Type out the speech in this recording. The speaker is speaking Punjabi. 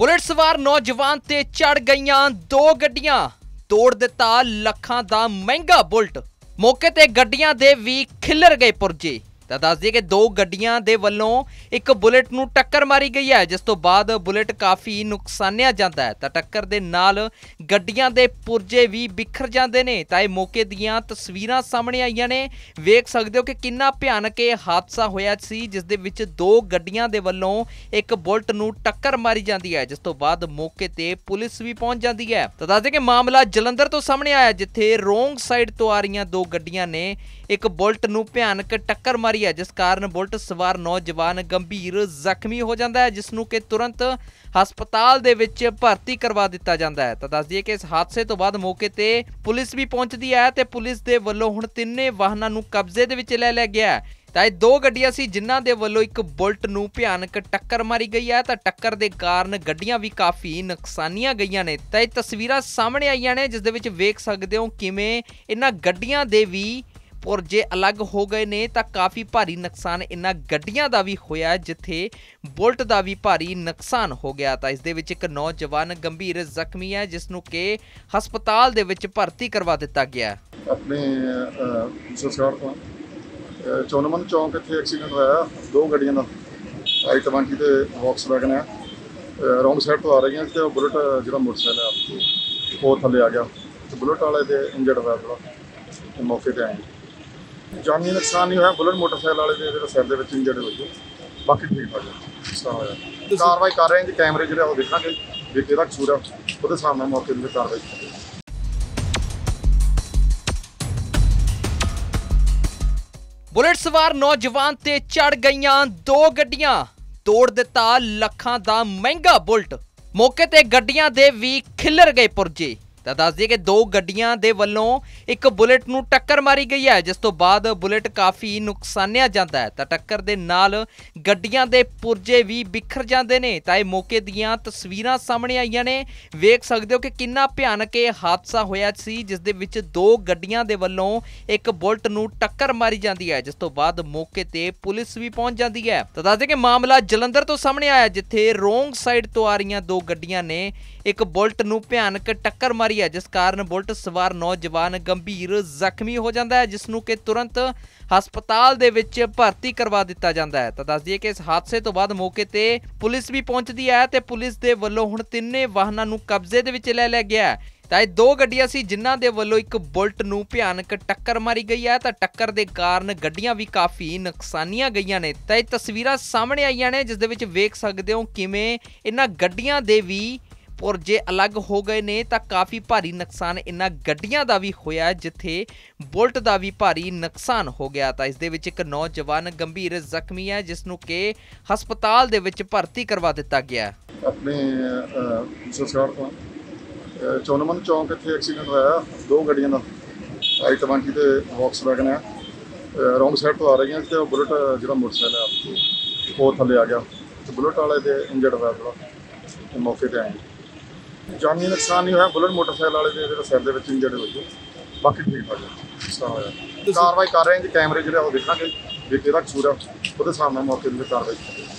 ਬੁਲੇਟ ਸਵਾਰ ਨੌਜਵਾਨ ਤੇ ਚੜ ਗਈਆਂ ਦੋ ਗੱਡੀਆਂ ਤੋੜ ਦਿੱਤਾ ਲੱਖਾਂ ਦਾ ਮਹਿੰਗਾ ਬੁਲਟ ਮੌਕੇ ਤੇ ਗੱਡੀਆਂ ਦੇ ਵੀ ਖਿੱਲਰ ਗਏ ਪੁਰਜੇ ਤਾਂ ਦੱਸ ਦਈਏ ਕਿ ਦੋ ਗੱਡੀਆਂ ਦੇ ਵੱਲੋਂ ਇੱਕ ਬੁਲੇਟ ਨੂੰ ਟੱਕਰ ਮਾਰੀ ਗਈ ਹੈ ਜਿਸ ਤੋਂ ਬਾਅਦ ਬੁਲੇਟ ਕਾਫੀ ਨੁਕਸਾਨਿਆ ਜਾਂਦਾ ਹੈ ਤਾਂ ਟੱਕਰ ਦੇ ਨਾਲ ਗੱਡੀਆਂ ਦੇ ਪੁਰਜੇ ਵੀ ਬਿਖਰ ਜਾਂਦੇ ਨੇ ਤਾਂ ਇਹ ਮੌਕੇ ਦੀਆਂ ਤਸਵੀਰਾਂ ਸਾਹਮਣੇ ਆਈਆਂ ਨੇ ਵੇਖ ਸਕਦੇ ਹੋ ਕਿ ਕਿੰਨਾ ਭਿਆਨਕ ਇਹ ਹਾਦਸਾ ਹੋਇਆ ਸੀ ਜਿਸ ਦੇ ਵਿੱਚ ਦੋ ਗੱਡੀਆਂ ਦੇ ਵੱਲੋਂ ਇੱਕ ਬੁਲਟ ਨੂੰ ਟੱਕਰ ਮਾਰੀ ਜਾਂਦੀ ਹੈ ਜਿਸ ਤੋਂ ਬਾਅਦ ਮੌਕੇ ਤੇ ਪੁਲਿਸ ਵੀ ਪਹੁੰਚ ਜਾਂਦੀ ਹੈ ਤਾਂ ਦੱਸਦੇ ਕਿ ਮਾਮਲਾ ਜਲੰਧਰ ਤੋਂ ਸਾਹਮਣੇ ਆਇਆ ਜਿੱਥੇ ਰੋਂਗ ਸਾਈਡ ਤੋਂ ਆ ਰਹੀਆਂ ਦੋ ਗੱਡੀਆਂ ਨੇ ਇੱਕ ਬੁਲਟ ਨੂੰ ਭਿਆਨਕ ਟੱਕਰ ਮਾਰੀ ਰਹੀ ਹੈ ਜਿਸ ਕਾਰਨ ਬੁਲਟ ਸਵਾਰ ਨੌਜਵਾਨ ਗੰਭੀਰ ਜ਼ਖਮੀ ਹੋ ਜਾਂਦਾ ਹੈ ਜਿਸ ਨੂੰ ਕਿ ਤੁਰੰਤ ਹਸਪਤਾਲ ਦੇ ਵਿੱਚ ਭਰਤੀ ਕਰਵਾ ਦਿੱਤਾ ਜਾਂਦਾ ਹੈ ਤਾਂ ਦੱਸ ਦਈਏ ਕਿ ਇਸ ਹਾਦਸੇ ਤੋਂ ਬਾਅਦ ਮੌਕੇ ਤੇ ਪੁਲਿਸ ਵੀ ਪਹੁੰਚਦੀ ਹੈ ਤੇ ਪੁਲਿਸ ਦੇ ਵੱਲੋਂ ਹੁਣ ਤਿੰਨੇ ਵਾਹਨਾਂ ਨੂੰ ਕਬਜ਼ੇ ਦੇ ਵਿੱਚ ਲੈ ਲਿਆ ਗਿਆ ਤਾਂ ਇਹ ਦੋ ਗੱਡੀਆਂ ਸੀ ਜਿਨ੍ਹਾਂ ਦੇ ਵੱਲੋਂ ਇੱਕ ਬੁਲਟ ਨੂੰ ਭਿਆਨਕ ਟੱਕਰ ਮਾਰੀ ਗਈ ਹੈ ਤਾਂ ਟੱਕਰ ਦੇ ਕਾਰਨ ਗੱਡੀਆਂ ਵੀ ਕਾਫੀ ਨੁਕਸਾਨੀਆਂ ਗਈਆਂ ਨੇ ਤਾਂ ਇਹ ਤਸਵੀਰਾਂ ਸਾਹਮਣੇ ਆਈਆਂ ਨੇ ਜਿਸ ਦੇ ਵਿੱਚ ਵੇਖ ਸਕਦੇ ਹੋ ਕਿਵੇਂ ਇਹਨਾਂ ਗੱਡੀਆਂ ਦੇ ਵੀ ਔਰ ਜੇ ਅਲੱਗ ਹੋ ਗਏ ਨੇ ਤਾਂ ਕਾਫੀ ਭਾਰੀ ਨੁਕਸਾਨ ਇਨ੍ਹਾਂ ਗੱਡੀਆਂ ਦਾ ਵੀ ਹੋਇਆ ਜਿੱਥੇ ਬੁਲਟ ਦਾ ਵੀ ਭਾਰੀ ਨੁਕਸਾਨ ਹੋ ਗਿਆ ਤਾਂ ਇਸ ਦੇ ਵਿੱਚ ਇੱਕ ਨੌਜਵਾਨ ਗੰਭੀਰ ਜ਼ਖਮੀ ਹੈ ਜਿਸ ਨੂੰ ਕਿ ਹਸਪਤਾਲ ਦੇ ਵਿੱਚ ਭਰਤੀ ਕਰਵਾ ਦਿੱਤਾ ਗਿਆ ਆਪਣੇ ਸਰਕਾਰ ਤੋਂ ਚੌਨਮਨ ਚੌਂਕ ਇੱਥੇ ਐਕਸੀਡੈਂਟ ਹੋਇਆ ਦੋ ਗੱਡੀਆਂ ਦਾ ਆਈ 20 ਤੇ ਬਾਕਸ ਵੈਗਨ ਹੈ ਰੌਂਗ ਸਾਈਡ ਤੋਂ ਆ ਰਹੀਆਂ ਤੇ ਉਹ ਬੁਲਟ ਜਿਹੜਾ ਮੋਟਰਸਾਈਕਲ ਹੈ ਉਹ ਥੱਲੇ ਆ ਗਿਆ ਬੁਲਟ ਵਾਲੇ ਦੇ ਇੰਜਰਡ ਹੋਇਆ ਥੋੜਾ ਮੌਕੇ ਤੇ ਆਏ ਜਾਨੀ ਨੁਕਸਾਨ ਨਹੀਂ ਹੋਇਆ ਬੁਲਟ ਮੋਟਰਸਾਈਕਲ ਵਾਲੇ ਦੇ ਜਿਹੜਾ ਸਿਰ ਦੇ ਵਿੱਚ ਇੰਜਰਡ ਹੋਈ ਬਾਕੀ ਠੀਕ ਠਾਕ ਹੈ ਕਾਰਵਾਈ ਕਰ ਰਹੇ ਹਾਂ ਜੀ ਕੈਮਰੇ ਜਿਹੜੇ ਉਹ ਦੇਖਾਂਗੇ ਵੀ ਕਿਹੜਾ ਕਸੂਰ ਆ ਉਹਦੇ ਸਾਹਮਣੇ ਮੌਕੇ ਦੇ ਕਾਰਵਾਈ ਕਰਾਂਗੇ ਬੁਲਟ ਸਵਾਰ ਨੌਜਵਾਨ ਤੇ ਚੜ ਗਈਆਂ ਦੋ ਗੱਡੀਆਂ ਤੋੜ ਦਿੱਤਾ ਲੱਖਾਂ ਦਾ ਮਹਿੰਗਾ ਬੁਲਟ ਮੌਕੇ ਤੇ ਗੱਡੀਆਂ ਦੇ ਵੀ ਖਿੱਲਰ ਗਏ ਪੁਰਜੇ ਤਾਂ ਦੱਸ ਦਈਏ ਕਿ ਦੋ ਗੱਡੀਆਂ ਦੇ ਵੱਲੋਂ ਇੱਕ ਬੁਲੇਟ ਨੂੰ ਟੱਕਰ ਮਾਰੀ ਗਈ ਹੈ ਜਿਸ ਤੋਂ ਬਾਅਦ ਬੁਲੇਟ ਕਾਫੀ ਨੁਕਸਾਨਿਆ ਜਾਂਦਾ ਹੈ ਤਾਂ ਟੱਕਰ ਦੇ ਨਾਲ ਗੱਡੀਆਂ ਦੇ ਪੁਰਜੇ ਵੀ ਵਿਖਰ ਜਾਂਦੇ ਨੇ ਤਾਂ ਇਹ ਮੌਕੇ ਦੀਆਂ ਤਸਵੀਰਾਂ ਸਾਹਮਣੇ ਆਈਆਂ ਨੇ ਵੇਖ ਸਕਦੇ ਹੋ ਕਿ ਕਿੰਨਾ ਭਿਆਨਕ ਇਹ ਹਾਦਸਾ ਹੋਇਆ ਸੀ ਜਿਸ ਦੇ ਵਿੱਚ ਦੋ ਗੱਡੀਆਂ ਦੇ ਵੱਲੋਂ ਇੱਕ ਬੁਲਟ ਨੂੰ ਟੱਕਰ ਮਾਰੀ ਜਾਂਦੀ ਹੈ ਜਿਸ ਤੋਂ ਬਾਅਦ ਮੌਕੇ ਤੇ ਪੁਲਿਸ ਵੀ ਪਹੁੰਚ ਜਾਂਦੀ ਹੈ ਤਾਂ ਦੱਸ ਦਈਏ ਕਿ ਮਾਮਲਾ ਜਲੰਧਰ ਤੋਂ ਸਾਹਮਣੇ ਆਇਆ ਜਿੱਥੇ ਰੋਂਗ ਸਾਈਡ ਤੋਂ ਆ ਰਹੀਆਂ ਦੋ ਗੱਡੀਆਂ ਨੇ ਇੱਕ ਬੁਲਟ ਨੂੰ ਭਿਆਨਕ ਟੱਕਰ ਮਾਰੀ ਹੈ ਜਿਸ ਕਾਰਨ ਬੁਲਟ ਸਵਾਰ ਨੌਜਵਾਨ ਗੰਭੀਰ ਜ਼ਖਮੀ ਹੋ ਜਾਂਦਾ ਹੈ ਜਿਸ ਨੂੰ ਕਿ ਤੁਰੰਤ ਹਸਪਤਾਲ ਦੇ ਵਿੱਚ ਭਰਤੀ ਕਰਵਾ ਦਿੱਤਾ ਜਾਂਦਾ ਹੈ ਤਾਂ ਦੱਸ ਦਈਏ ਕਿ ਇਸ ਹਾਦਸੇ ਤੋਂ ਬਾਅਦ ਮੌਕੇ ਤੇ ਪੁਲਿਸ ਵੀ ਪਹੁੰਚਦੀ ਹੈ ਤੇ ਪੁਲਿਸ ਦੇ ਵੱਲੋਂ ਹੁਣ ਤਿੰਨੇ ਵਾਹਨਾਂ ਨੂੰ ਕਬਜ਼ੇ ਦੇ ਵਿੱਚ ਲੈ ਲਿਆ ਗਿਆ ਹੈ ਤਾਂ ਇਹ ਦੋ ਗੱਡੀਆਂ ਸੀ ਜਿਨ੍ਹਾਂ ਦੇ ਵੱਲੋਂ ਇੱਕ ਬੁਲਟ ਨੂੰ ਭਿਆਨਕ ਟੱਕਰ ਮਾਰੀ ਗਈ ਹੈ ਤਾਂ ਟੱਕਰ ਦੇ ਕਾਰਨ ਗੱਡੀਆਂ ਵੀ ਕਾਫੀ ਨੁਕਸਾਨੀਆਂ ਗਈਆਂ ਨੇ ਤਾਂ ਇਹ ਤਸਵੀਰਾਂ ਸਾਹਮਣੇ ਆਈਆਂ ਨੇ ਜਿਸ ਦੇ ਵਿੱਚ ਵੇਖ ਸਕਦੇ ਹੋ ਕਿਵੇਂ ਇਹਨਾਂ ਗੱਡੀਆਂ ਦੇ ਵੀ ਪੁਰਜੇ ਅਲੱਗ ਹੋ ਗਏ ਨੇ ਤਾਂ ਕਾਫੀ ਭਾਰੀ ਨੁਕਸਾਨ ਇਨਾ ਗੱਡੀਆਂ ਦਾ ਵੀ ਹੋਇਆ ਜਿੱਥੇ ਬੁਲਟ ਦਾ ਵੀ ਭਾਰੀ ਨੁਕਸਾਨ ਹੋ ਗਿਆ ਤਾਂ ਇਸ ਦੇ ਵਿੱਚ ਇੱਕ ਨੌਜਵਾਨ ਗੰਭੀਰ ਜ਼ਖਮੀ ਹੈ ਜਿਸ ਨੂੰ ਕਿ ਹਸਪਤਾਲ ਦੇ ਵਿੱਚ ਭਰਤੀ ਕਰਵਾ ਦਿੱਤਾ ਗਿਆ ਆਪਣੇ ਸਸਕਾਰ ਤੋਂ ਚੋਨਮਨ ਚੌਂਕ ਇੱਥੇ ਐਕਸੀਡੈਂਟ ਹੋਇਆ ਦੋ ਗੱਡੀਆਂ ਦਾ ਆਈ 20 ਤੇ ਬਾਕਸ ਵੈਗਨ ਹੈ ਰੌਂਗ ਸਾਈਡ ਤੋਂ ਆ ਰਹੀਆਂ ਤੇ ਬੁਲਟ ਜਿਹੜਾ ਮੋਟਰਸਾਈਕਲ ਹੈ ਉਹ ਥੱਲੇ ਆ ਗਿਆ ਬੁਲਟ ਵਾਲੇ ਦੇ ਇੰਜਰਡ ਹੋਇਆ ਥੋੜਾ ਮੌਕੇ ਤੇ ਆਏ ਜਾਨੀ ਨੁਕਸਾਨ ਨਹੀਂ ਹੋਇਆ ਬੁਲਟ ਮੋਟਰਸਾਈਕਲ ਵਾਲੇ ਦੇ ਜਿਹੜਾ ਸਿਰ ਦੇ ਵਿੱਚ ਇੰਜਰਡ ਹੋਈ ਹੈ ਬਾਕੀ ਠੀਕ ਗਿਆ ਸਾਰਾ ਕਾਰਵਾਈ ਕਰ ਰਹੇ ਹਾਂ ਕਿ ਕੈਮਰੇ ਜਿਹੜੇ ਉਹ ਦੇਖਾਂਗੇ ਜੇ ਕਿਹੜਾ ਕਸੂਰ ਹੈ ਉਹਦੇ ਸਾਹਮਣੇ ਮੌਕੇ ਦੇ ਕਾਰਵਾਈ